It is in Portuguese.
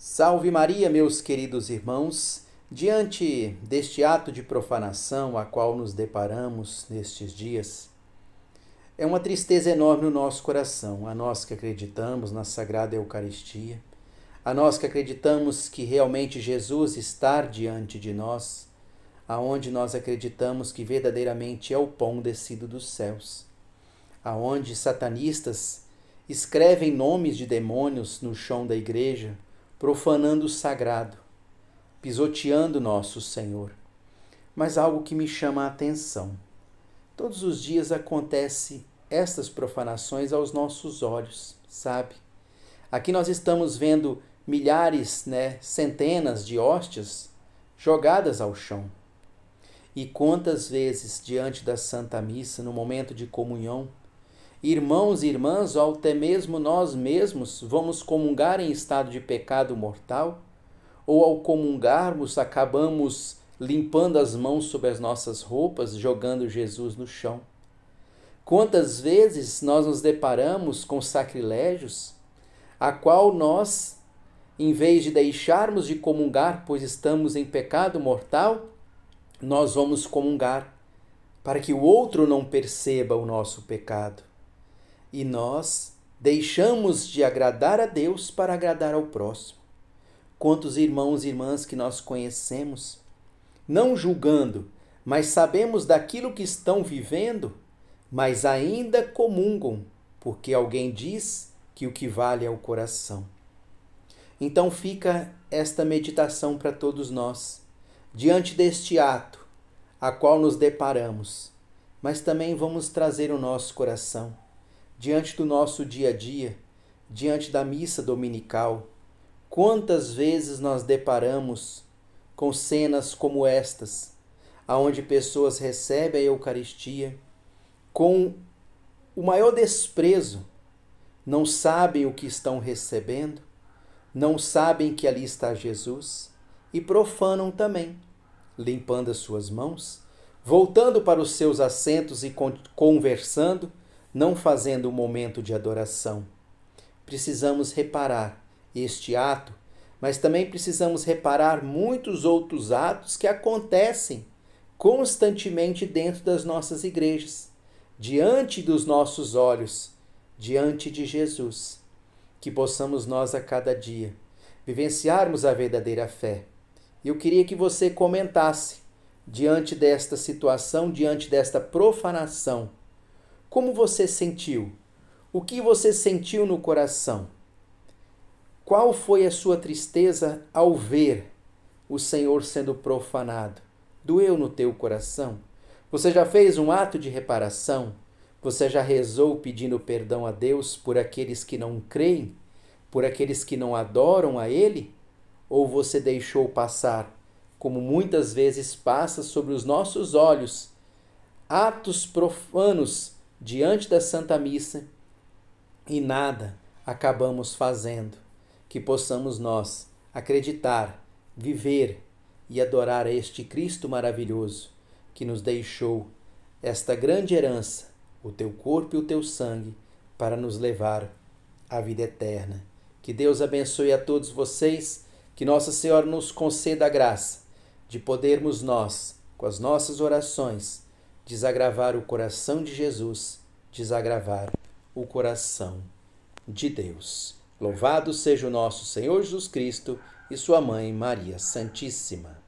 Salve Maria, meus queridos irmãos! Diante deste ato de profanação a qual nos deparamos nestes dias, é uma tristeza enorme no nosso coração, a nós que acreditamos na Sagrada Eucaristia, a nós que acreditamos que realmente Jesus está diante de nós, aonde nós acreditamos que verdadeiramente é o pão descido dos céus, aonde satanistas escrevem nomes de demônios no chão da igreja profanando o sagrado, pisoteando nosso Senhor. Mas algo que me chama a atenção. Todos os dias acontece estas profanações aos nossos olhos, sabe? Aqui nós estamos vendo milhares, né, centenas de hóstias jogadas ao chão. E quantas vezes diante da Santa Missa, no momento de comunhão, Irmãos e irmãs, ou até mesmo nós mesmos, vamos comungar em estado de pecado mortal? Ou ao comungarmos, acabamos limpando as mãos sobre as nossas roupas, jogando Jesus no chão? Quantas vezes nós nos deparamos com sacrilégios, a qual nós, em vez de deixarmos de comungar, pois estamos em pecado mortal, nós vamos comungar, para que o outro não perceba o nosso pecado e nós deixamos de agradar a Deus para agradar ao próximo. Quantos irmãos e irmãs que nós conhecemos, não julgando, mas sabemos daquilo que estão vivendo, mas ainda comungam, porque alguém diz que o que vale é o coração. Então fica esta meditação para todos nós, diante deste ato a qual nos deparamos, mas também vamos trazer o nosso coração diante do nosso dia a dia, diante da missa dominical, quantas vezes nós deparamos com cenas como estas, aonde pessoas recebem a Eucaristia com o maior desprezo, não sabem o que estão recebendo, não sabem que ali está Jesus e profanam também, limpando as suas mãos, voltando para os seus assentos e conversando não fazendo um momento de adoração. Precisamos reparar este ato, mas também precisamos reparar muitos outros atos que acontecem constantemente dentro das nossas igrejas, diante dos nossos olhos, diante de Jesus. Que possamos nós a cada dia vivenciarmos a verdadeira fé. Eu queria que você comentasse diante desta situação, diante desta profanação como você sentiu? O que você sentiu no coração? Qual foi a sua tristeza ao ver o Senhor sendo profanado? Doeu no teu coração? Você já fez um ato de reparação? Você já rezou pedindo perdão a Deus por aqueles que não creem? Por aqueles que não adoram a Ele? Ou você deixou passar, como muitas vezes passa sobre os nossos olhos, atos profanos diante da Santa Missa e nada acabamos fazendo, que possamos nós acreditar, viver e adorar a este Cristo maravilhoso que nos deixou esta grande herança, o teu corpo e o teu sangue, para nos levar à vida eterna. Que Deus abençoe a todos vocês, que Nossa Senhora nos conceda a graça de podermos nós, com as nossas orações, desagravar o coração de Jesus, desagravar o coração de Deus. Louvado seja o nosso Senhor Jesus Cristo e sua mãe Maria Santíssima.